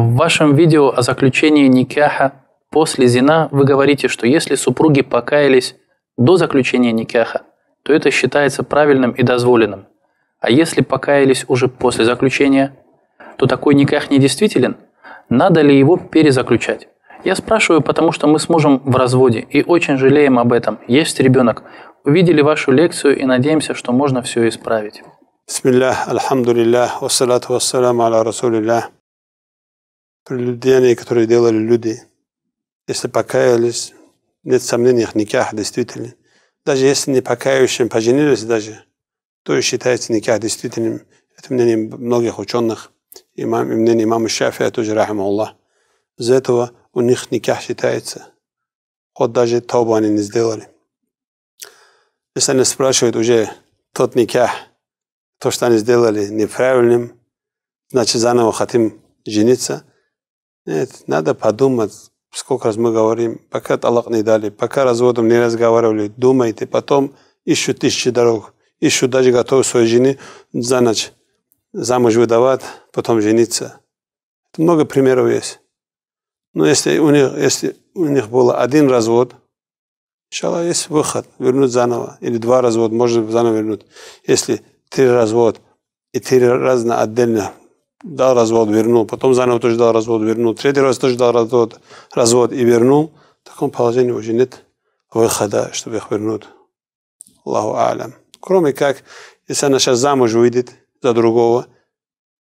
В вашем видео о заключении никяха после зина вы говорите, что если супруги покаялись до заключения никяха, то это считается правильным и дозволенным. А если покаялись уже после заключения, то такой никах недействителен? Надо ли его перезаключать? Я спрашиваю, потому что мы с мужем в разводе и очень жалеем об этом. Есть ребенок. Увидели вашу лекцию и надеемся, что можно все исправить. Бисмиллах, алхамдулиллах, вассалату вассаламу аля расулиллах прелюдеяния, которые делали люди, если покаялись, нет сомнений в никях действительно. Даже если не покаявшим поженились даже, то и считается никях действительным. Это мнение многих ученых, имам, и мнение имама Шафия а тоже, рахима Аллах. Из-за этого у них никях считается. Хоть даже таубу они не сделали. Если они спрашивают уже тот никях, то, что они сделали неправильным, значит, заново хотим жениться, нет, надо подумать, сколько раз мы говорим, пока талак не дали, пока разводом не разговаривали, думайте, потом ищут тысячи дорог, ищут даже готовы своей жены за ночь замуж выдавать, потом жениться. Много примеров есть. Но если у них, если у них был один развод, сначала есть выход, вернуть заново. Или два развода, может заново вернуть. Если три развода и три раза отдельно дал развод, вернул. Потом заново тоже дал развод, вернул. Третий раз тоже дал развод, развод и вернул. В таком положении уже нет выхода, чтобы их вернуть. Аллаху алям. Кроме как, если она сейчас замуж выйдет за другого,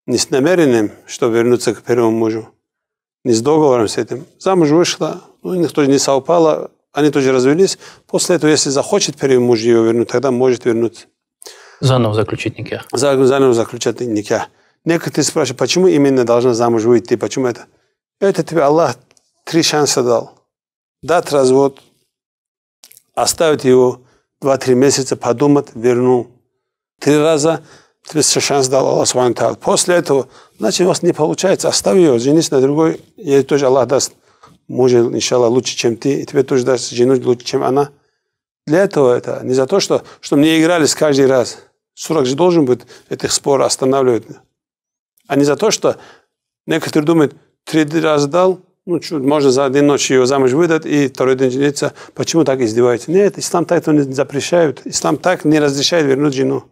не с намерением, чтобы вернуться к первому мужу, не с договором с этим. Замуж вышла, ну, у них тоже не совпало, они тоже развелись. После этого, если захочет первый муж ее вернуть, тогда может вернуть. Заново заключить никя. Заново заключать никя. Некоторые спрашивают, почему именно должна замуж выйти, почему это? Это тебе Аллах три шанса дал. Дать развод, оставить его два-три месяца, подумать, вернул. Три раза тебе шанс дал Аллах Субхану После этого, значит, у вас не получается, оставь ее, женись на другой, ей тоже Аллах даст мужа, иншаллах, лучше, чем ты, и тебе тоже даст жену лучше, чем она. Для этого это, не за то, что, что мне игрались каждый раз. Сурак же должен быть, этих спор останавливать а не за то, что некоторые думают, три раза дал, ну, чуть, можно за один ночь ее замуж выдать и второй день жениться. Почему так издеваете? Нет, ислам так это не запрещает. Ислам так не разрешает вернуть жену.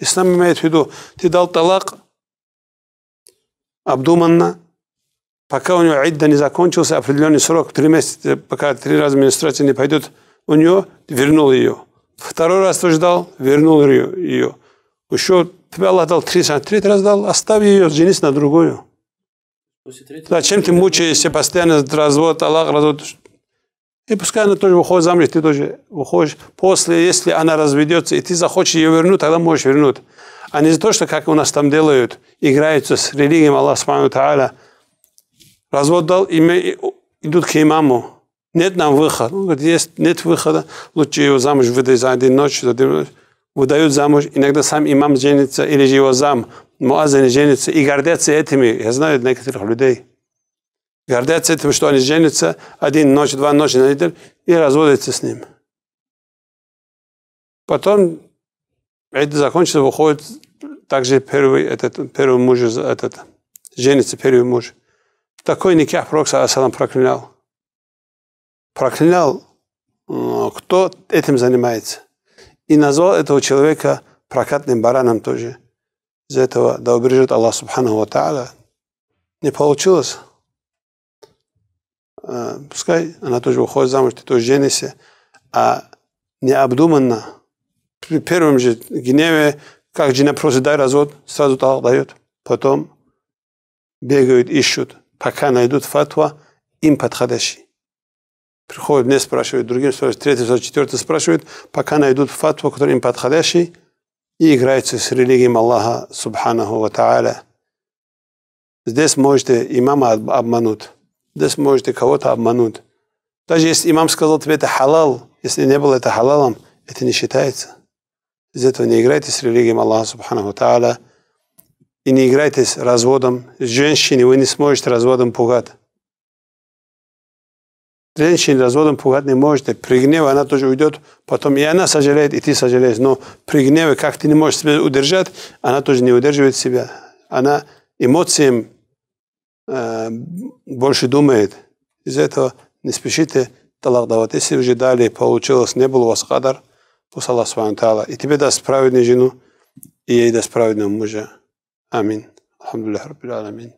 Ислам имеет в виду, ты дал талак обдуманно, пока у него идда не закончился, определенный срок, три месяца, пока три раза администрация не пойдет у нее, вернул ее. Второй раз ты ждал, вернул ее. Еще тебе Аллах дал три, третий раз дал, оставь ее, женись на другую. Зачем ты мучаешься постоянно, развод, Аллах, развод? И пускай она тоже выходит замуж, ты тоже выходишь. После, если она разведется, и ты захочешь ее вернуть, тогда можешь вернуть. А не за то, что как у нас там делают, играются с религией Аллаха Субхану Тааля. Развод дал, и идут к имаму. Нет нам выхода. Он говорит, есть, нет выхода. Лучше ее замуж выдать за один ночь, за один ночь выдают замуж, иногда сам имам женится или же его зам, муаззин женится и гордятся этими. Я знаю некоторых людей. Гордятся этим, что они женятся один ночь, два ночи на неделю и разводятся с ним. Потом это закончится, выходит также первый, этот, первый муж, этот, женится первый муж. Такой никак Пророк, ассалам, проклинал проклинал э, кто этим занимается и назвал этого человека прокатным бараном тоже. из этого да убережет Аллах Субхану Ва Та'аля. Не получилось. Э, пускай она тоже выходит замуж, ты тоже женишься. А необдуманно, при первом же гневе, как жена просит, дай развод, сразу талак дает. Потом бегают, ищут, пока найдут фатва им подходящий. Приходят, не спрашивают, другим спрашивают, третий, четвертый спрашивают, пока найдут фатву, который им подходящий, и играются с религией Аллаха Субханаху Ва Здесь можете имама обмануть, здесь можете кого-то обмануть. Даже если имам сказал тебе это халал, если не было это халалом, это не считается. Из этого не играйте с религией Аллаха Субханаху Тааля и не играйте с разводом. С женщиной вы не сможете разводом пугать женщин разводом пугать не можете. При гневе она тоже уйдет, потом и она сожалеет, и ты сожалеешь. Но при гневе, как ты не можешь себя удержать, она тоже не удерживает себя. Она эмоциям э, больше думает. из этого не спешите талак давать. Если уже дали, получилось, не было у вас хадар, пусть Аллах Субтитры и тебе даст праведную жену, и ей даст праведного мужа. Амин. Алхамдулиллах Раббил